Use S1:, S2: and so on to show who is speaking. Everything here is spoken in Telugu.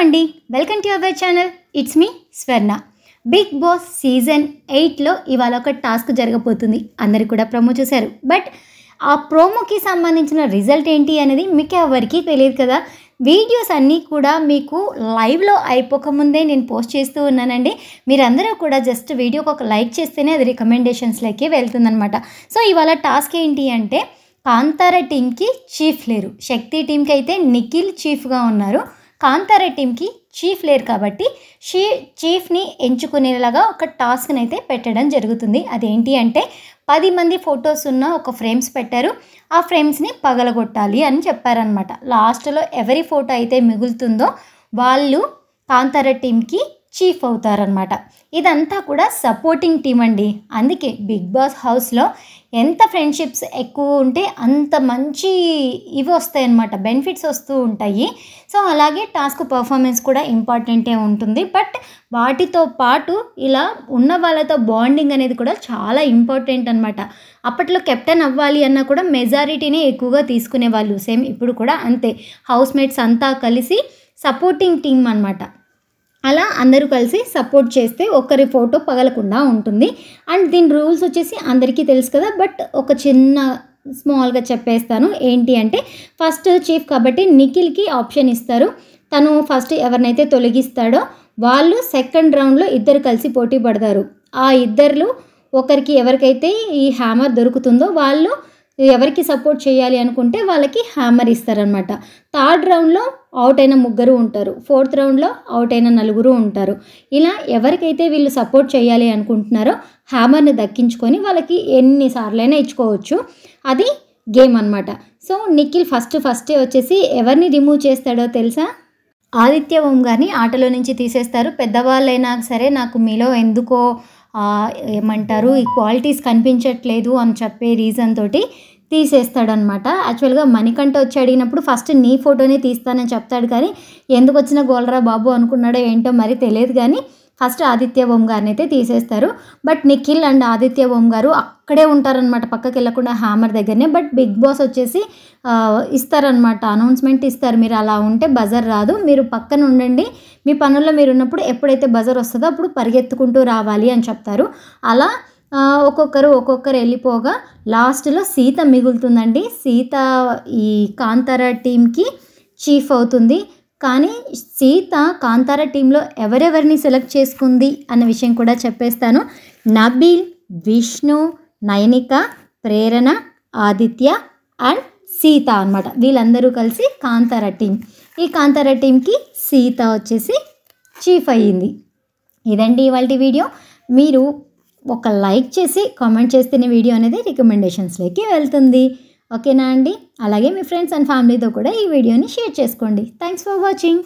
S1: అండి welcome to our channel it's me Swarna Bigg boss season ఎయిట్లో ఇవాళ ఒక టాస్క్ జరగబోతుంది అందరు కూడా ప్రోమో చూశారు బట్ ఆ ప్రోమోకి సంబంధించిన రిజల్ట్ ఏంటి అనేది మీకు ఎవరికి తెలియదు కదా వీడియోస్ అన్నీ కూడా మీకు లైవ్లో అయిపోకముందే నేను పోస్ట్ చేస్తూ ఉన్నానండి మీరందరూ కూడా జస్ట్ వీడియోకి ఒక లైక్ చేస్తేనే అది రికమెండేషన్స్లోకి వెళ్తుందనమాట సో ఇవాళ టాస్క్ ఏంటి అంటే కాంతార టీంకి చీఫ్ లేరు శక్తి టీంకి అయితే నిఖిల్ చీఫ్గా ఉన్నారు కాంతారే టీంకి చీఫ్ లేరు కాబట్టి షీ చీఫ్ని ఎంచుకునేలాగా ఒక టాస్క్ని అయితే పెట్టడం జరుగుతుంది అదేంటి అంటే పది మంది ఫొటోస్ ఉన్న ఒక ఫ్రేమ్స్ పెట్టారు ఆ ఫ్రేమ్స్ని పగలగొట్టాలి అని చెప్పారనమాట లాస్ట్లో ఎవరి ఫోటో అయితే మిగులుతుందో వాళ్ళు కాంతార టీంకి చీఫ్ అవుతారనమాట ఇదంతా కూడా సపోర్టింగ్ టీం అండి అందుకే బిగ్ బాస్ హౌస్లో ఎంత ఫ్రెండ్షిప్స్ ఎక్కువ ఉంటే అంత మంచి ఇవి వస్తాయన్నమాట బెనిఫిట్స్ వస్తూ ఉంటాయి సో అలాగే టాస్క్ పర్ఫార్మెన్స్ కూడా ఇంపార్టెంటే ఉంటుంది బట్ వాటితో పాటు ఇలా ఉన్న వాళ్ళతో బాండింగ్ అనేది కూడా చాలా ఇంపార్టెంట్ అనమాట అప్పట్లో కెప్టెన్ అవ్వాలి అన్నా కూడా మెజారిటీనే ఎక్కువగా తీసుకునే వాళ్ళు సేమ్ ఇప్పుడు కూడా అంతే హౌస్మేట్స్ అంతా కలిసి సపోర్టింగ్ టీమ్ అనమాట అలా అందరూ కలిసి సపోర్ట్ చేస్తే ఒకరి ఫోటో పగలకుండా ఉంటుంది అండ్ దీని రూల్స్ వచ్చేసి అందరికీ తెలుసు కదా బట్ ఒక చిన్న స్మాల్గా చెప్పేస్తాను ఏంటి అంటే ఫస్ట్ చీఫ్ కాబట్టి నిఖిల్కి ఆప్షన్ ఇస్తారు తను ఫస్ట్ ఎవరినైతే తొలగిస్తాడో వాళ్ళు సెకండ్ రౌండ్లో ఇద్దరు కలిసి పోటీ పడతారు ఆ ఇద్దరు ఒకరికి ఎవరికైతే ఈ హ్యామర్ దొరుకుతుందో వాళ్ళు ఎవరికి సపోర్ట్ చేయాలి అనుకుంటే వాళ్ళకి హ్యామర్ ఇస్తారనమాట థర్డ్ రౌండ్లో అవుట్ అయిన ముగ్గురు ఉంటారు ఫోర్త్ రౌండ్లో అవుట్ అయిన నలుగురు ఉంటారు ఇలా ఎవరికైతే వీళ్ళు సపోర్ట్ చేయాలి అనుకుంటున్నారో హ్యామర్ని దక్కించుకొని వాళ్ళకి ఎన్నిసార్లైనా ఇచ్చుకోవచ్చు అది గేమ్ అనమాట సో నిఖిల్ ఫస్ట్ ఫస్టే వచ్చేసి ఎవరిని రిమూవ్ చేస్తాడో తెలుసా ఆదిత్య ఓం గారిని ఆటలో నుంచి తీసేస్తారు పెద్దవాళ్ళైనా సరే నాకు మీలో ఎందుకో ఏమంటారు ఈ క్వాలిటీస్ కనిపించట్లేదు అని చెప్పే రీజన్ తోటి తీసేస్తాడనమాట యాక్చువల్గా మణికంఠ వచ్చి అడిగినప్పుడు ఫస్ట్ నీ ఫోటోనే తీస్తానని చెప్తాడు కానీ ఎందుకు వచ్చిన గోలరా బాబు అనుకున్నాడో ఏంటో మరి తెలియదు కానీ ఫస్ట్ ఆదిత్య ఓం గారిని అయితే తీసేస్తారు బట్ నిఖిల్ అండ్ ఆదిత్య ఓం గారు అక్కడే ఉంటారనమాట పక్కకి వెళ్ళకుండా హ్యామర్ దగ్గరనే బట్ బిగ్ బాస్ వచ్చేసి ఇస్తారనమాట అనౌన్స్మెంట్ ఇస్తారు మీరు అలా ఉంటే బజర్ రాదు మీరు పక్కన ఉండండి మీ పనుల్లో మీరు ఉన్నప్పుడు ఎప్పుడైతే బజర్ వస్తుందో అప్పుడు పరిగెత్తుకుంటూ రావాలి అని చెప్తారు అలా ఒక్కొక్కరు ఒక్కొక్కరు వెళ్ళిపోగా లాస్ట్లో సీత మిగులుతుందండి సీత ఈ కాంతార టీంకి చీఫ్ అవుతుంది కానీ సీత కాంతార టీంలో ఎవరెవరిని సెలెక్ట్ చేసుకుంది అన్న విషయం కూడా చెప్పేస్తాను నబీల్ విష్ణు నయనిక ప్రేరణ ఆదిత్య అండ్ సీత అనమాట వీళ్ళందరూ కలిసి కాంతార టీం ఈ కాంతార టీంకి సీత వచ్చేసి చీఫ్ అయ్యింది ఇదండి ఇవాళ వీడియో మీరు ఒక లైక్ చేసి కామెంట్ చేస్తేనే వీడియో అనేది రికమెండేషన్స్లోకి వెళ్తుంది ఓకేనా అండి అలాగే మీ ఫ్రెండ్స్ అండ్ ఫ్యామిలీతో కూడా ఈ వీడియోని షేర్ చేసుకోండి థ్యాంక్స్ ఫర్ వాచింగ్